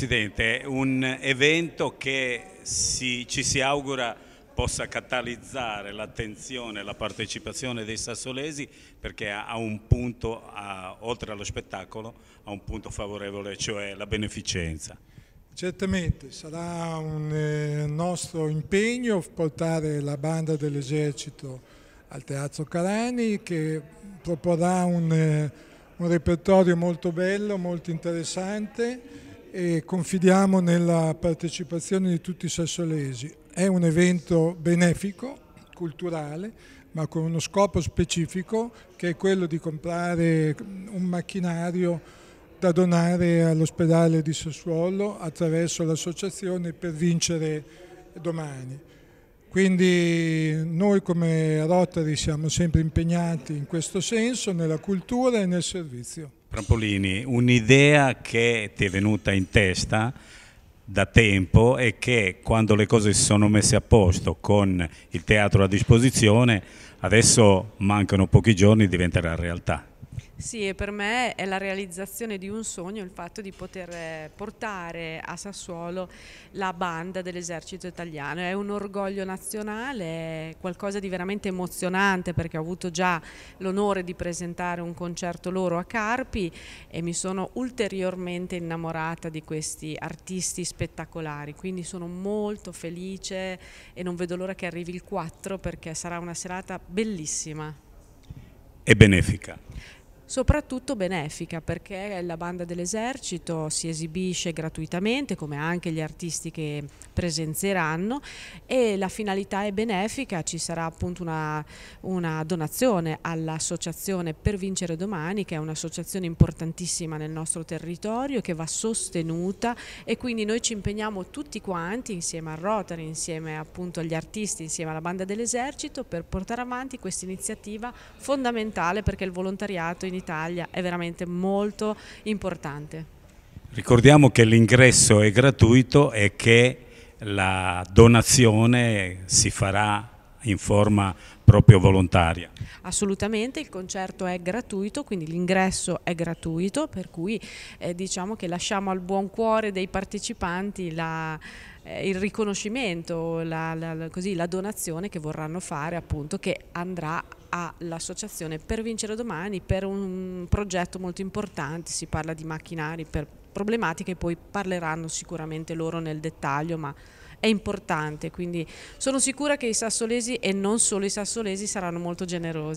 Presidente, è un evento che si, ci si augura possa catalizzare l'attenzione e la partecipazione dei sassolesi perché ha un punto, ha, oltre allo spettacolo, ha un punto favorevole, cioè la beneficenza. Certamente, sarà un eh, nostro impegno portare la banda dell'esercito al Teatro Carani che proporrà un, eh, un repertorio molto bello, molto interessante e confidiamo nella partecipazione di tutti i sassolesi. È un evento benefico, culturale, ma con uno scopo specifico che è quello di comprare un macchinario da donare all'ospedale di Sassuolo attraverso l'associazione per vincere domani. Quindi noi come Rotary siamo sempre impegnati in questo senso, nella cultura e nel servizio. Prampolini, un'idea che ti è venuta in testa da tempo e che quando le cose si sono messe a posto con il teatro a disposizione, adesso mancano pochi giorni, diventerà realtà. Sì, e per me è la realizzazione di un sogno il fatto di poter eh, portare a Sassuolo la banda dell'esercito italiano. È un orgoglio nazionale, è qualcosa di veramente emozionante perché ho avuto già l'onore di presentare un concerto loro a Carpi e mi sono ulteriormente innamorata di questi artisti spettacolari. Quindi sono molto felice e non vedo l'ora che arrivi il 4 perché sarà una serata bellissima. E benefica soprattutto benefica perché la banda dell'esercito si esibisce gratuitamente come anche gli artisti che presenzieranno e la finalità è benefica, ci sarà appunto una, una donazione all'associazione Per Vincere Domani che è un'associazione importantissima nel nostro territorio che va sostenuta e quindi noi ci impegniamo tutti quanti insieme a Rotary, insieme appunto agli artisti, insieme alla banda dell'esercito per portare avanti questa iniziativa fondamentale perché il volontariato in Italia è veramente molto importante. Ricordiamo che l'ingresso è gratuito e che la donazione si farà in forma proprio volontaria. Assolutamente, il concerto è gratuito, quindi l'ingresso è gratuito, per cui eh, diciamo che lasciamo al buon cuore dei partecipanti la, eh, il riconoscimento, la, la, così, la donazione che vorranno fare appunto che andrà all'associazione per vincere domani per un progetto molto importante, si parla di macchinari per problematiche, poi parleranno sicuramente loro nel dettaglio, ma è importante, quindi sono sicura che i sassolesi e non solo i sassolesi saranno molto generosi.